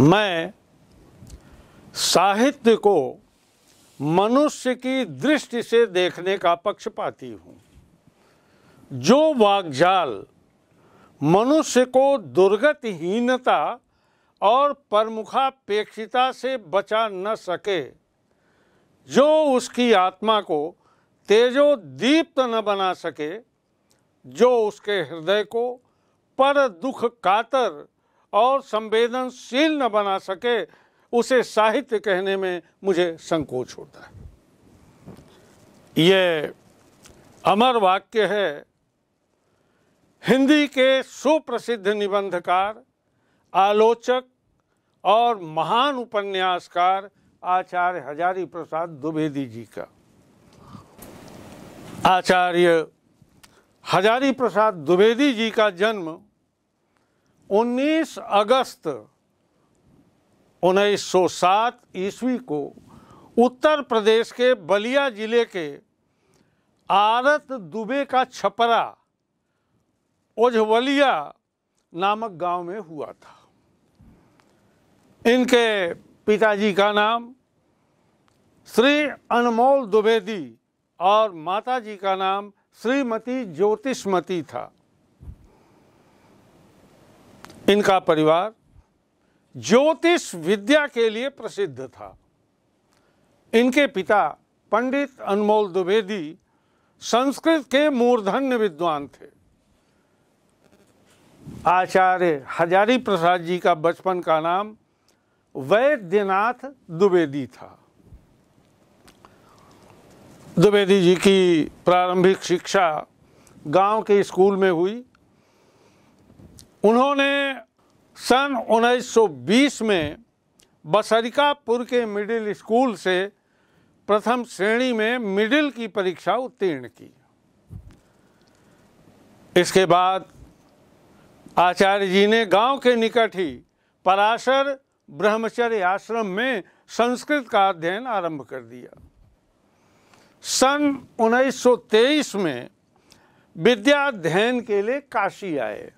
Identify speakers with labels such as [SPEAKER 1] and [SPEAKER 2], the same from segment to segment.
[SPEAKER 1] मैं साहित्य को मनुष्य की दृष्टि से देखने का पक्ष पाती हूँ जो वागजाल मनुष्य को दुर्गतहीनता और परमुखापेक्षिता से बचा न सके जो उसकी आत्मा को तेजोदीप्त न बना सके जो उसके हृदय को पर दुख कातर और संवेदनशील न बना सके उसे साहित्य कहने में मुझे संकोच होता है ये अमर वाक्य है हिंदी के सुप्रसिद्ध निबंधकार आलोचक और महान उपन्यासकार आचार्य हजारी प्रसाद द्विवेदी जी का आचार्य हजारी प्रसाद द्विवेदी जी का जन्म 19 अगस्त 1907 ईस्वी को उत्तर प्रदेश के बलिया जिले के आरत दुबे का छपरा ओझवलिया नामक गांव में हुआ था इनके पिताजी का नाम श्री अनमोल द्विवेदी और माताजी का नाम श्रीमती ज्योतिषमती था इनका परिवार ज्योतिष विद्या के लिए प्रसिद्ध था इनके पिता पंडित अनमोल द्विवेदी संस्कृत के मूर्धन्य विद्वान थे आचार्य हजारी प्रसाद जी का बचपन का नाम वैद्यनाथ द्विवेदी था द्विवेदी जी की प्रारंभिक शिक्षा गांव के स्कूल में हुई उन्होंने सन 1920 में बसरिकापुर के मिडिल स्कूल से प्रथम श्रेणी में मिडिल की परीक्षा उत्तीर्ण की इसके बाद आचार्य जी ने गांव के निकट ही पराशर ब्रह्मचर्य आश्रम में संस्कृत का अध्ययन आरंभ कर दिया सन 1923 में विद्या अध्ययन के लिए काशी आए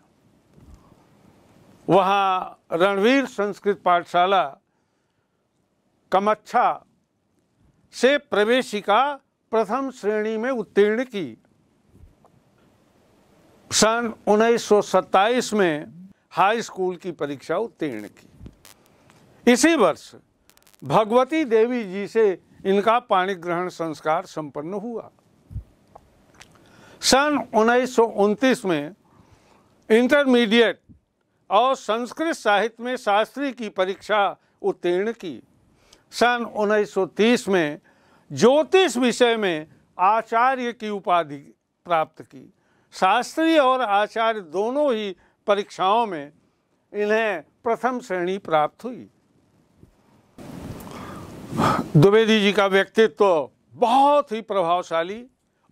[SPEAKER 1] वहाँ रणवीर संस्कृत पाठशाला कमच्छा से प्रवेशिका प्रथम श्रेणी में उत्तीर्ण की सन 1927 में हाई स्कूल की परीक्षा उत्तीर्ण की इसी वर्ष भगवती देवी जी से इनका पाणी ग्रहण संस्कार संपन्न हुआ सन उन्नीस में इंटरमीडिएट और संस्कृत साहित्य में शास्त्री की परीक्षा उत्तीर्ण की सन 1930 में ज्योतिष विषय में आचार्य की उपाधि प्राप्त की शास्त्री और आचार्य दोनों ही परीक्षाओं में इन्हें प्रथम श्रेणी प्राप्त हुई द्विवेदी जी का व्यक्तित्व तो बहुत ही प्रभावशाली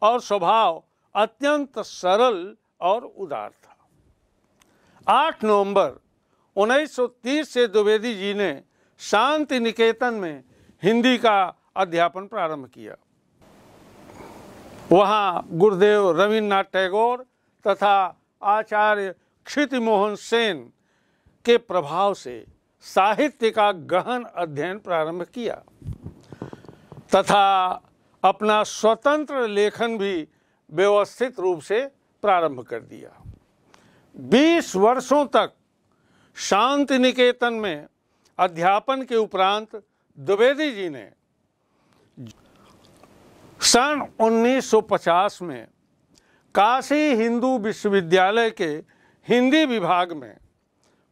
[SPEAKER 1] और स्वभाव अत्यंत सरल और उदार था आठ नवंबर 1930 से द्विवेदी जी ने शांति निकेतन में हिंदी का अध्यापन प्रारंभ किया वहाँ गुरुदेव रविन्द्रनाथ टैगोर तथा आचार्य क्षिति मोहन सेन के प्रभाव से साहित्य का गहन अध्ययन प्रारंभ किया तथा अपना स्वतंत्र लेखन भी व्यवस्थित रूप से प्रारंभ कर दिया बीस वर्षों तक शांति निकेतन में अध्यापन के उपरांत द्विवेदी जी ने सन 1950 में काशी हिंदू विश्वविद्यालय के हिंदी विभाग में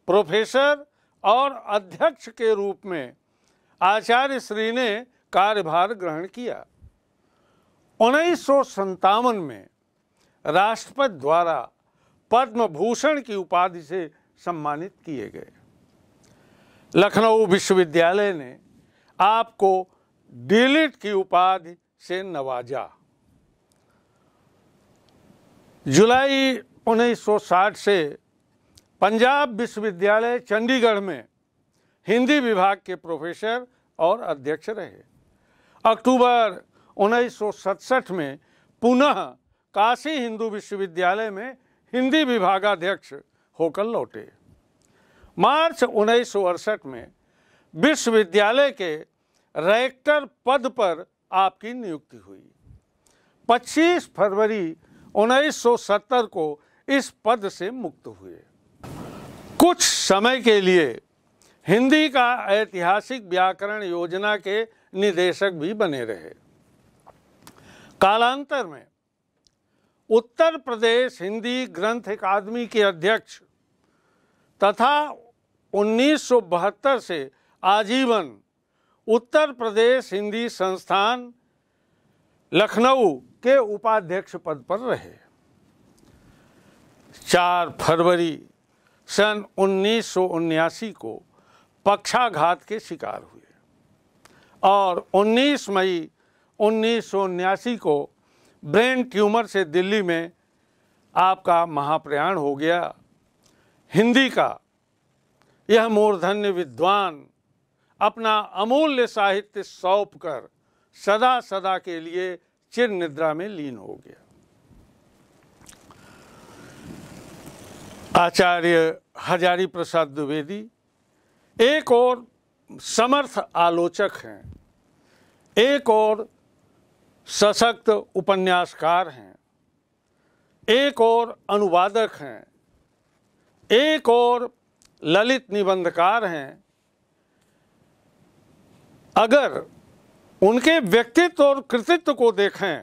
[SPEAKER 1] प्रोफेसर और अध्यक्ष के रूप में आचार्य श्री ने कार्यभार ग्रहण किया उन्नीस में राष्ट्रपति द्वारा पद्म भूषण की उपाधि से सम्मानित किए गए लखनऊ विश्वविद्यालय ने आपको डिलीट की उपाधि से नवाजा जुलाई 1960 से पंजाब विश्वविद्यालय चंडीगढ़ में हिंदी विभाग के प्रोफेसर और अध्यक्ष रहे अक्टूबर 1967 में पुनः काशी हिंदू विश्वविद्यालय में हिंदी विभागाध्यक्ष होकर लौटे मार्च उन्नीस में विश्वविद्यालय के रेक्टर पद पर आपकी नियुक्ति हुई 25 फरवरी 1970 को इस पद से मुक्त हुए कुछ समय के लिए हिंदी का ऐतिहासिक व्याकरण योजना के निदेशक भी बने रहे कालांतर में उत्तर प्रदेश हिंदी ग्रंथ अकादमी के अध्यक्ष तथा उन्नीस से आजीवन उत्तर प्रदेश हिंदी संस्थान लखनऊ के उपाध्यक्ष पद पर रहे चार फरवरी सन उन्नीस को पक्षाघात के शिकार हुए और 19 मई उन्नीस को ब्रेन ट्यूमर से दिल्ली में आपका महाप्रयाण हो गया हिंदी का यह मूर्धन्य विद्वान अपना अमूल्य साहित्य सौंप कर सदा सदा के लिए चिर निद्रा में लीन हो गया आचार्य हजारी प्रसाद द्विवेदी एक और समर्थ आलोचक हैं एक और सशक्त उपन्यासकार हैं एक और अनुवादक हैं एक और ललित निबंधकार हैं अगर उनके व्यक्तित्व और कृतित्व को देखें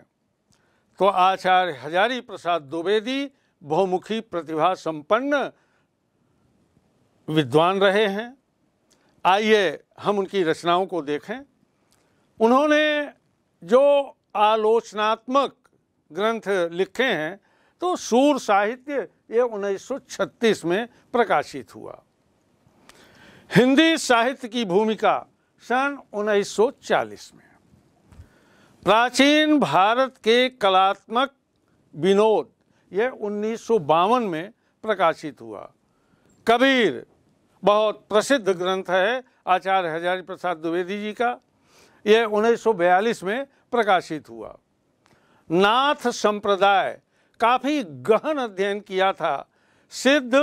[SPEAKER 1] तो आचार्य हजारी प्रसाद द्विवेदी बहुमुखी प्रतिभा संपन्न विद्वान रहे हैं आइए हम उनकी रचनाओं को देखें उन्होंने जो आलोचनात्मक ग्रंथ लिखे हैं तो सूर साहित्य ये 1936 में प्रकाशित हुआ हिंदी साहित्य की भूमिका सन 1940 में प्राचीन भारत के कलात्मक विनोद यह उन्नीस में प्रकाशित हुआ कबीर बहुत प्रसिद्ध ग्रंथ है आचार्य हजारी प्रसाद द्विवेदी जी का यह 1942 में प्रकाशित हुआ नाथ संप्रदाय काफ़ी गहन अध्ययन किया था सिद्ध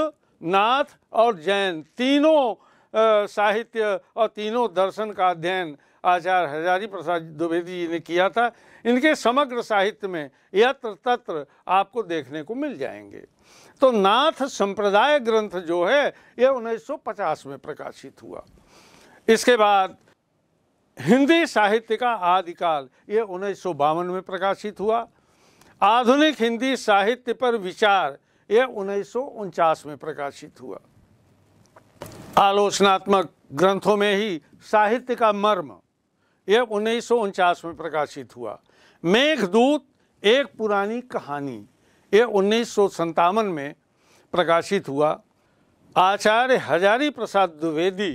[SPEAKER 1] नाथ और जैन तीनों साहित्य और तीनों दर्शन का अध्ययन आचार्य हजारी प्रसाद द्विवेदी जी ने किया था इनके समग्र साहित्य में यत्र तत्र आपको देखने को मिल जाएंगे तो नाथ संप्रदाय ग्रंथ जो है यह 1950 में प्रकाशित हुआ इसके बाद हिंदी साहित्य का आदिकाल ये उन्नीस में प्रकाशित हुआ आधुनिक हिंदी साहित्य पर विचार ये उन्नीस में प्रकाशित हुआ आलोचनात्मक ग्रंथों में ही साहित्य का मर्म यह उन्नीस में प्रकाशित हुआ मेघदूत एक पुरानी कहानी ये उन्नीस में प्रकाशित हुआ आचार्य हजारी प्रसाद द्विवेदी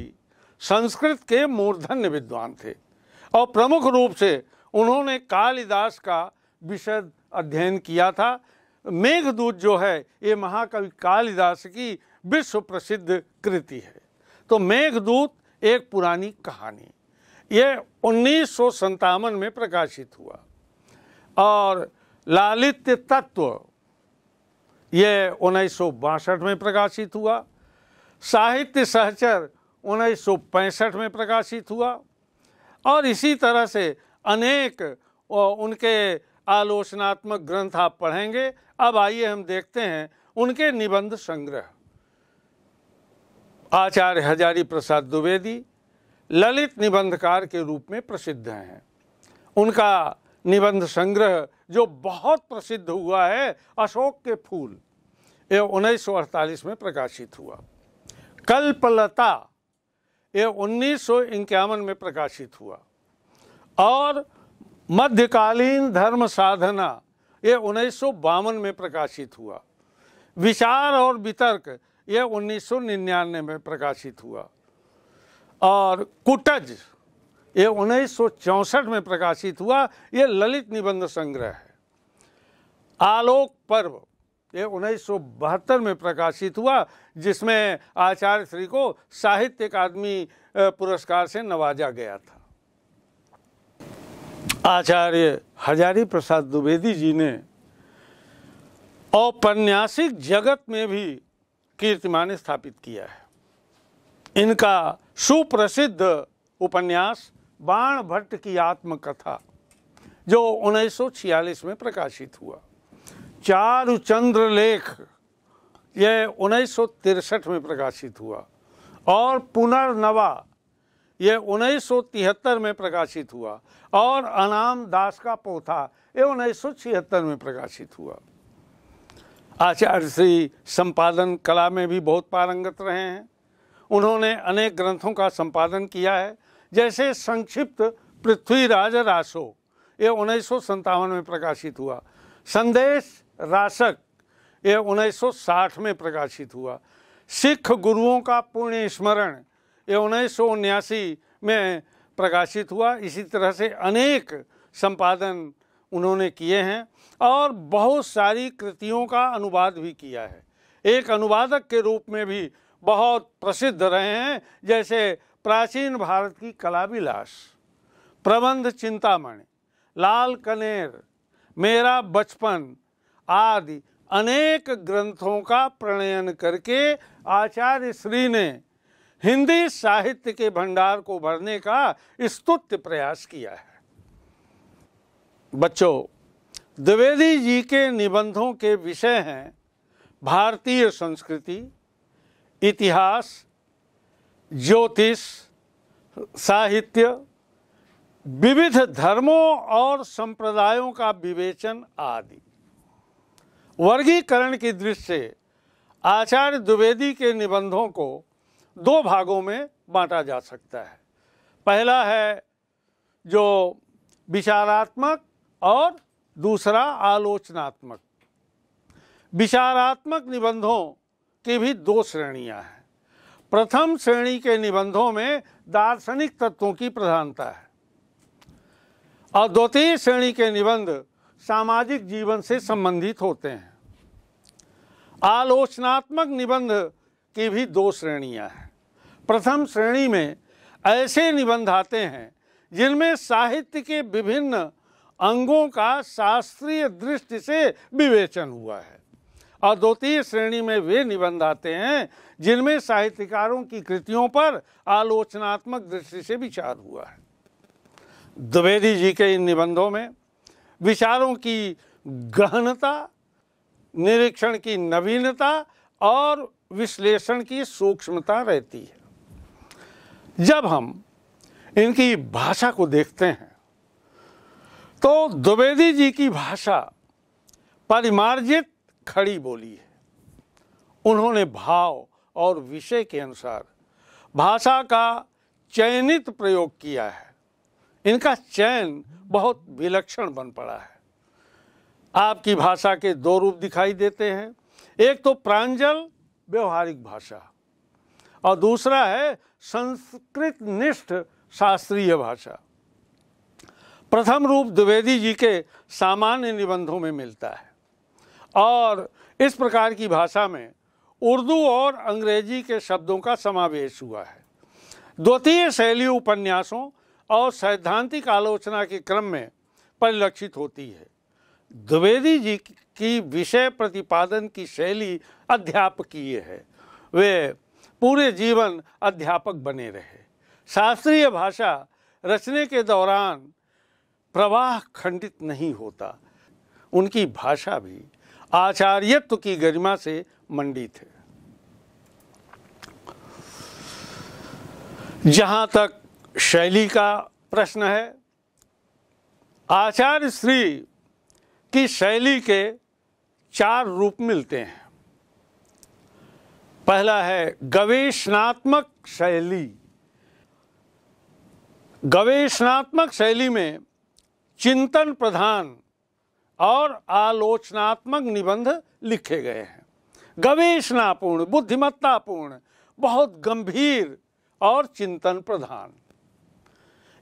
[SPEAKER 1] संस्कृत के मूर्धन्य विद्वान थे और प्रमुख रूप से उन्होंने कालिदास का विशद अध्ययन किया था मेघदूत जो है ये महाकवि कालिदास की विश्व प्रसिद्ध कृति है तो मेघदूत एक पुरानी कहानी ये उन्नीस में प्रकाशित हुआ और लालित्य तत्व ये उन्नीस में प्रकाशित हुआ साहित्य सहचर उन्नीस में प्रकाशित हुआ और इसी तरह से अनेक उनके आलोचनात्मक ग्रंथ आप पढ़ेंगे अब आइए हम देखते हैं उनके निबंध संग्रह आचार्य हजारी प्रसाद द्विवेदी ललित निबंधकार के रूप में प्रसिद्ध हैं उनका निबंध संग्रह जो बहुत प्रसिद्ध हुआ है अशोक के फूल ये उन्नीस में प्रकाशित हुआ कल्पलता ये उन्नीस में प्रकाशित हुआ और मध्यकालीन धर्म साधना ये उन्नीस में प्रकाशित हुआ विचार और वितर्क ये उन्नीस में प्रकाशित हुआ और कुटज ये उन्नीस में प्रकाशित हुआ ये ललित निबंध संग्रह है आलोक पर्व ये उन्नीस में प्रकाशित हुआ जिसमें आचार्य श्री को साहित्य अकादमी पुरस्कार से नवाजा गया था आचार्य हजारी प्रसाद द्विवेदी जी ने औपन्यासिक जगत में भी कीर्तिमान स्थापित किया है इनका सुप्रसिद्ध उपन्यास बाण भट्ट की आत्मकथा जो 1946 में प्रकाशित हुआ चारु चंद्र लेख यह उन्नीस में प्रकाशित हुआ और पुनर्नवा यह उन्नीस में प्रकाशित हुआ और अनाम दास का पोथा ये उन्नीस में प्रकाशित हुआ आचार्य श्री संपादन कला में भी बहुत पारंगत रहे हैं उन्होंने अनेक ग्रंथों का संपादन किया है जैसे संक्षिप्त पृथ्वीराज रासो ये उन्नीस में प्रकाशित हुआ संदेश राशक ये 1960 में प्रकाशित हुआ सिख गुरुओं का पुण्य स्मरण ये उन्नीस में प्रकाशित हुआ इसी तरह से अनेक संपादन उन्होंने किए हैं और बहुत सारी कृतियों का अनुवाद भी किया है एक अनुवादक के रूप में भी बहुत प्रसिद्ध रहे हैं जैसे प्राचीन भारत की कलाविलास प्रबंध चिंतामणि लाल कनेर मेरा बचपन आदि अनेक ग्रंथों का प्रणयन करके आचार्य श्री ने हिंदी साहित्य के भंडार को भरने का स्तुत्य प्रयास किया है बच्चों द्विवेदी जी के निबंधों के विषय हैं भारतीय संस्कृति इतिहास ज्योतिष साहित्य विविध धर्मों और संप्रदायों का विवेचन आदि वर्गीकरण की दृष्टि से आचार्य द्विवेदी के निबंधों को दो भागों में बांटा जा सकता है पहला है जो विचारात्मक और दूसरा आलोचनात्मक विचारात्मक निबंधों की भी दो श्रेणियां हैं प्रथम श्रेणी के निबंधों में दार्शनिक तत्वों की प्रधानता है और द्वितीय श्रेणी के निबंध सामाजिक जीवन से संबंधित होते हैं आलोचनात्मक निबंध की भी दो श्रेणियां हैं प्रथम श्रेणी में ऐसे निबंध आते हैं जिनमें साहित्य के विभिन्न अंगों का शास्त्रीय दृष्टि से विवेचन हुआ है और द्वितीय श्रेणी में वे निबंध आते हैं जिनमें साहित्यकारों की कृतियों पर आलोचनात्मक दृष्टि से विचार हुआ है द्विवेदी जी के इन निबंधों में विचारों की गहनता निरीक्षण की नवीनता और विश्लेषण की सूक्ष्मता रहती है जब हम इनकी भाषा को देखते हैं तो द्विवेदी जी की भाषा परिमार्जित खड़ी बोली है उन्होंने भाव और विषय के अनुसार भाषा का चयनित प्रयोग किया है इनका चयन बहुत विलक्षण बन पड़ा है आपकी भाषा के दो रूप दिखाई देते हैं एक तो प्रांजल व्यवहारिक भाषा और दूसरा है संस्कृत निष्ठ शास्त्रीय भाषा प्रथम रूप द्विवेदी जी के सामान्य निबंधों में मिलता है और इस प्रकार की भाषा में उर्दू और अंग्रेजी के शब्दों का समावेश हुआ है द्वितीय शैली उपन्यासों और सैद्धांतिक आलोचना के क्रम में परिलक्षित होती है द्विवेदी जी की विषय प्रतिपादन की शैली अध्यापकीय है वे पूरे जीवन अध्यापक बने रहे शास्त्रीय भाषा रचने के दौरान प्रवाह खंडित नहीं होता उनकी भाषा भी आचार्यत्व की गरिमा से मंडित है जहाँ तक शैली का प्रश्न है आचार्य श्री की शैली के चार रूप मिलते हैं पहला है गवेशनात्मक शैली गवेशनात्मक शैली में चिंतन प्रधान और आलोचनात्मक निबंध लिखे गए हैं गवेशनापूर्ण बुद्धिमत्तापूर्ण बहुत गंभीर और चिंतन प्रधान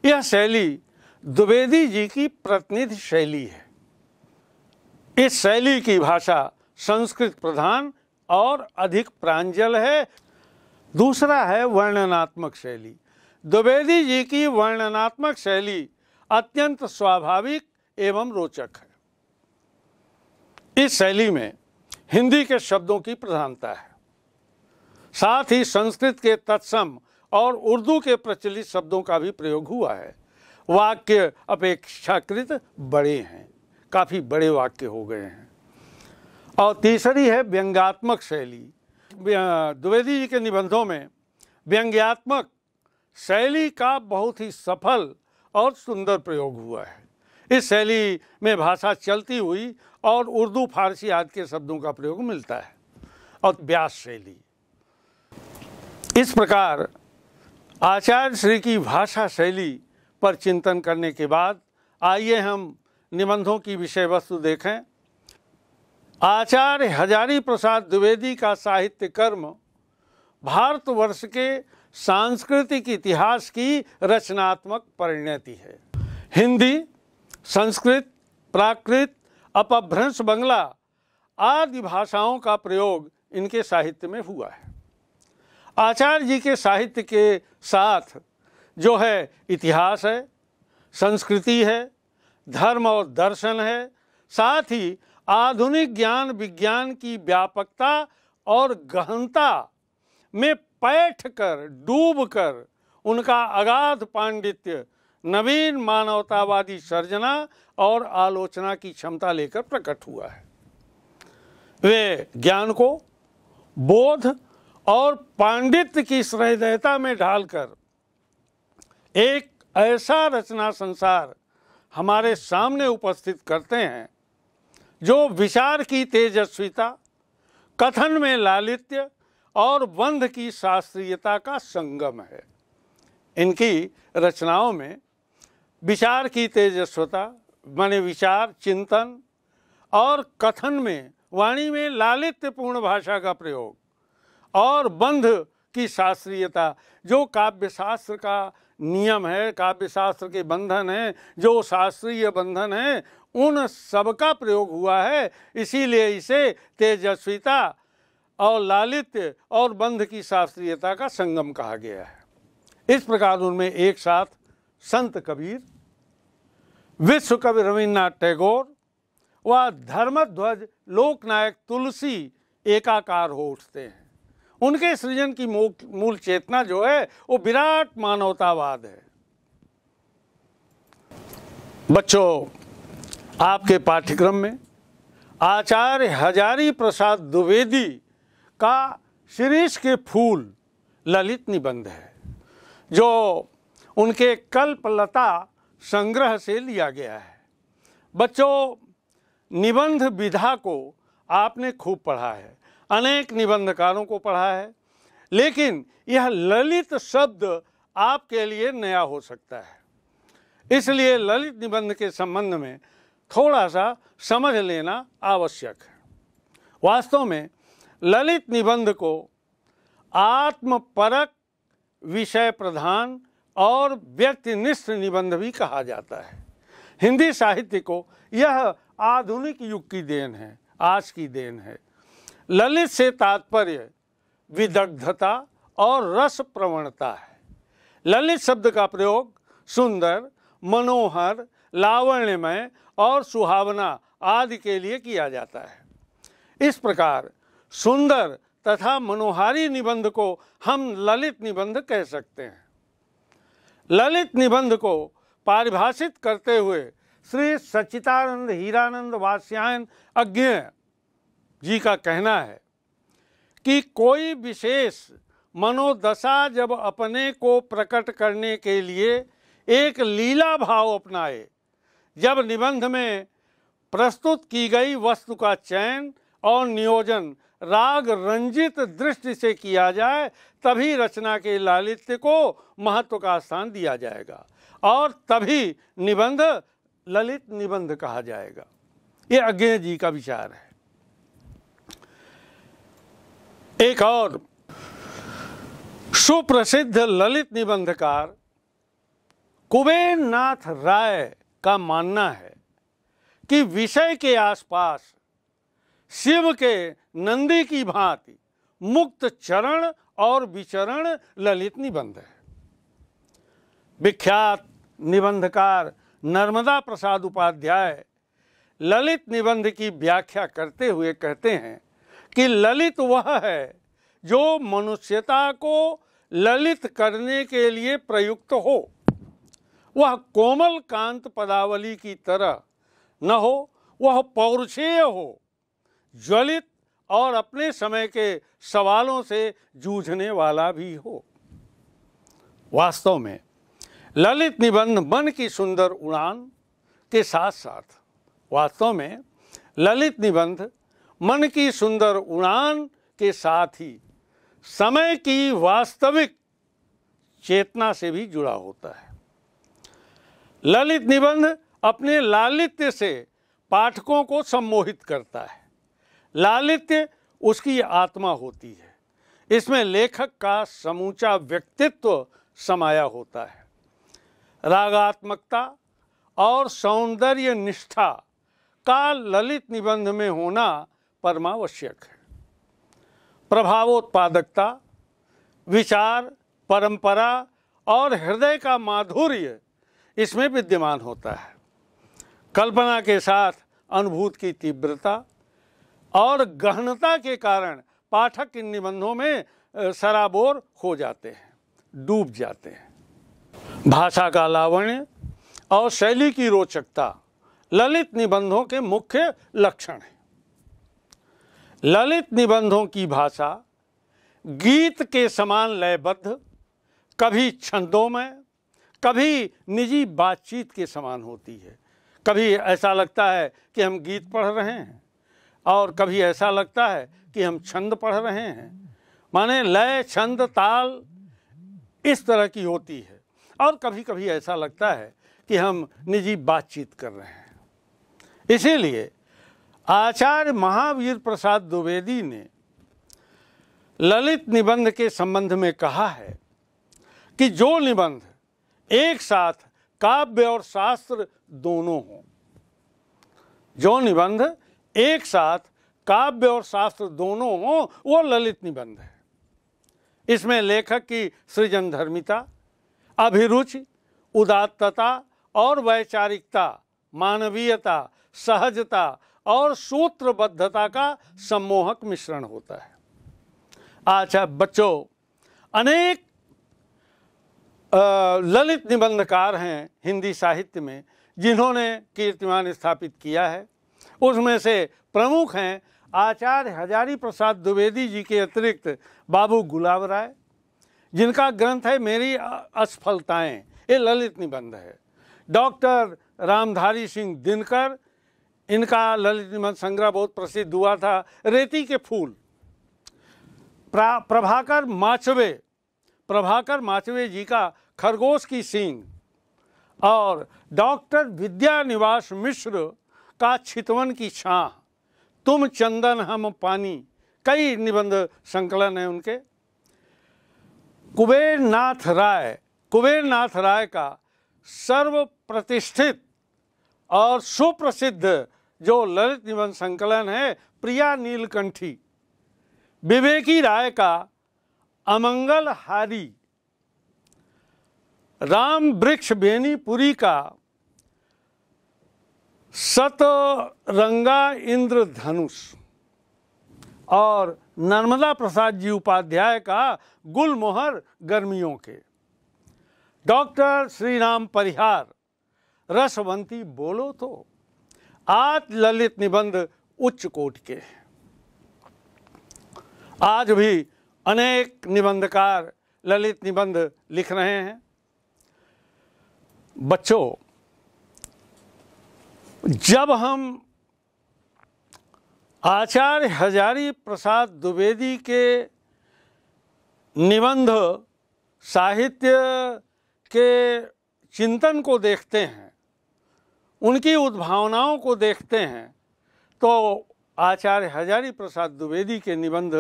[SPEAKER 1] यह शैली द्विवेदी जी की प्रतिनिधि शैली है इस शैली की भाषा संस्कृत प्रधान और अधिक प्रांजल है दूसरा है वर्णनात्मक शैली द्विवेदी जी की वर्णनात्मक शैली अत्यंत स्वाभाविक एवं रोचक है इस शैली में हिंदी के शब्दों की प्रधानता है साथ ही संस्कृत के तत्सम और उर्दू के प्रचलित शब्दों का भी प्रयोग हुआ है वाक्य अपेक्षाकृत बड़े हैं काफ़ी बड़े वाक्य हो गए हैं और तीसरी है व्यंग्यात्मक शैली द्विवेदी जी के निबंधों में व्यंग्यात्मक शैली का बहुत ही सफल और सुंदर प्रयोग हुआ है इस शैली में भाषा चलती हुई और उर्दू फारसी आदि के शब्दों का प्रयोग मिलता है और व्यास शैली इस प्रकार आचार्य श्री की भाषा शैली पर चिंतन करने के बाद आइए हम निबंधों की विषय वस्तु देखें आचार्य हजारी प्रसाद द्विवेदी का साहित्य कर्म भारतवर्ष के सांस्कृतिक इतिहास की रचनात्मक परिणति है हिंदी संस्कृत प्राकृत अपभ्रंश बंगला आदि भाषाओं का प्रयोग इनके साहित्य में हुआ है आचार्य जी के साहित्य के साथ जो है इतिहास है संस्कृति है धर्म और दर्शन है साथ ही आधुनिक ज्ञान विज्ञान की व्यापकता और गहनता में पैठ कर डूब कर उनका अगाध पांडित्य नवीन मानवतावादी सर्जना और आलोचना की क्षमता लेकर प्रकट हुआ है वे ज्ञान को बोध और पांडित्य की सहृदयता में ढालकर एक ऐसा रचना संसार हमारे सामने उपस्थित करते हैं जो विचार की तेजस्विता कथन में लालित्य और बंध की शास्त्रीयता का संगम है इनकी रचनाओं में विचार की तेजस्वता माने विचार चिंतन और कथन में वाणी में लालित्यपूर्ण भाषा का प्रयोग और बंध की शास्त्रीयता जो काव्य शास्त्र का नियम है काव्य शास्त्र के बंधन हैं जो शास्त्रीय बंधन हैं उन सब का प्रयोग हुआ है इसीलिए इसे तेजस्विता और लालित्य और बंध की शास्त्रीयता का संगम कहा गया है इस प्रकार उनमें एक साथ संत कबीर विश्व कवि रविन्द्रनाथ टैगोर व धर्मध्वज लोकनायक तुलसी एकाकार हो उठते हैं उनके सृजन की मूल चेतना जो है वो विराट मानवतावाद है बच्चों आपके पाठ्यक्रम में आचार्य हजारी प्रसाद द्विवेदी का शीरीष के फूल ललित निबंध है जो उनके कल्पलता संग्रह से लिया गया है बच्चों निबंध विधा को आपने खूब पढ़ा है अनेक निबंधकारों को पढ़ा है लेकिन यह ललित शब्द आपके लिए नया हो सकता है इसलिए ललित निबंध के संबंध में थोड़ा सा समझ लेना आवश्यक है वास्तव में ललित निबंध को आत्मपरक विषय प्रधान और व्यक्तिनिष्ठ निबंध भी कहा जाता है हिंदी साहित्य को यह आधुनिक युग की देन है आज की देन है ललित से तात्पर्य विदग्धता और रस प्रवणता है ललित शब्द का प्रयोग सुंदर मनोहर लावण्यमय और सुहावना आदि के लिए किया जाता है इस प्रकार सुंदर तथा मनोहारी निबंध को हम ललित निबंध कह सकते हैं ललित निबंध को पारिभाषित करते हुए श्री सचिदानंद हीरानंद वास्यायन अज्ञ जी का कहना है कि कोई विशेष मनोदशा जब अपने को प्रकट करने के लिए एक लीला भाव अपनाए जब निबंध में प्रस्तुत की गई वस्तु का चयन और नियोजन राग रंजित दृष्टि से किया जाए तभी रचना के लालित्य को महत्व का स्थान दिया जाएगा और तभी निबंध ललित निबंध कहा जाएगा ये अज्ञेय जी का विचार है एक और सुप्रसिद्ध ललित निबंधकार कुबेर नाथ राय का मानना है कि विषय के आसपास शिव के नंदी की भांति मुक्त चरण और विचरण ललित निबंध है विख्यात निबंधकार नर्मदा प्रसाद उपाध्याय ललित निबंध की व्याख्या करते हुए कहते हैं कि ललित वह है जो मनुष्यता को ललित करने के लिए प्रयुक्त हो वह कोमल कांत पदावली की तरह न हो वह पौरुषेय हो ज्वलित और अपने समय के सवालों से जूझने वाला भी हो वास्तव में ललित निबंध मन की सुंदर उड़ान के साथ साथ वास्तव में ललित निबंध मन की सुंदर उड़ान के साथ ही समय की वास्तविक चेतना से भी जुड़ा होता है ललित निबंध अपने लालित्य से पाठकों को सम्मोहित करता है लालित्य उसकी आत्मा होती है इसमें लेखक का समूचा व्यक्तित्व समाया होता है रागात्मकता और सौंदर्य निष्ठा का ललित निबंध में होना परमावश्यक है प्रभावोत्पादकता विचार परंपरा और हृदय का माधुर्य इसमें विद्यमान होता है कल्पना के साथ अनुभूत की तीव्रता और गहनता के कारण पाठक इन निबंधों में सराबोर हो जाते हैं डूब जाते हैं भाषा का लावण्य और शैली की रोचकता ललित निबंधों के मुख्य लक्षण हैं ललित निबंधों की भाषा गीत के समान लयबद्ध कभी छंदों में कभी निजी बातचीत के समान होती है कभी ऐसा लगता है कि हम गीत पढ़ रहे हैं और कभी ऐसा लगता है कि हम छंद पढ़ रहे हैं माने लय छंद ताल इस तरह की होती है और कभी कभी ऐसा लगता है कि हम निजी बातचीत कर रहे हैं इसीलिए आचार्य महावीर प्रसाद द्विवेदी ने ललित निबंध के संबंध में कहा है कि जो निबंध एक साथ काव्य और शास्त्र दोनों हो जो निबंध एक साथ काव्य और शास्त्र दोनों हो वो ललित निबंध है इसमें लेखक की सृजन धर्मिता अभिरुचि उदात्तता और वैचारिकता मानवीयता सहजता और सूत्रबद्धता का सम्मोहक मिश्रण होता है अच्छा बच्चों अनेक ललित निबंधकार हैं हिंदी साहित्य में जिन्होंने कीर्तिमान स्थापित किया है उसमें से प्रमुख हैं आचार्य हजारी प्रसाद द्विवेदी जी के अतिरिक्त बाबू गुलाब राय जिनका ग्रंथ है मेरी असफलताएं ये ललित निबंध है डॉक्टर रामधारी सिंह दिनकर इनका ललित निबंध संग्रह बहुत प्रसिद्ध हुआ था रेती के फूल प्रभाकर माचवे प्रभाकर माचवे जी का खरगोश की सींग और डॉक्टर विद्या निवास मिश्र का छितवन की छा तुम चंदन हम पानी कई निबंध संकलन हैं उनके कुबेरनाथ राय कुबेरनाथ राय का सर्व प्रतिष्ठित और सुप्रसिद्ध जो ललित निबंध संकलन है प्रिया नीलकंठी विवेकी राय का अमंगल हारी राम वृक्ष बेनीपुरी का सतरंगा धनुष और नर्मदा प्रसाद जी उपाध्याय का गुलमोहर गर्मियों के डॉक्टर श्री राम परिहार रसवंती बोलो तो आज ललित निबंध उच्च कोट के आज भी अनेक निबंधकार ललित निबंध लिख रहे हैं बच्चों जब हम आचार्य हजारी प्रसाद द्विवेदी के निबंध साहित्य के चिंतन को देखते हैं उनकी उद्भावनाओं को देखते हैं तो आचार्य हजारी प्रसाद द्विवेदी के निबंध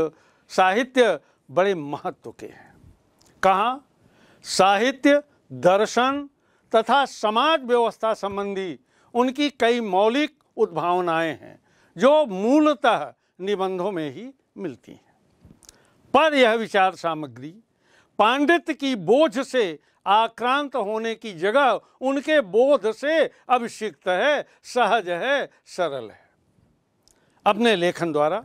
[SPEAKER 1] साहित्य बड़े महत्व के हैं कहाँ साहित्य दर्शन तथा समाज व्यवस्था संबंधी उनकी कई मौलिक उद्भावनाएं हैं जो मूलतः निबंधों में ही मिलती हैं पर यह विचार सामग्री पांडित्य की बोझ से आक्रांत होने की जगह उनके बोध से अभिषिक्त है सहज है सरल है अपने लेखन द्वारा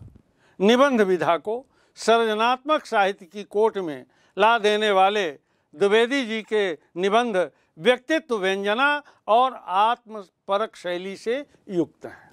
[SPEAKER 1] निबंध विधा को सृजनात्मक साहित्य की कोट में ला देने वाले द्विवेदी जी के निबंध व्यक्तित्व व्यंजना और आत्मपरक शैली से युक्त हैं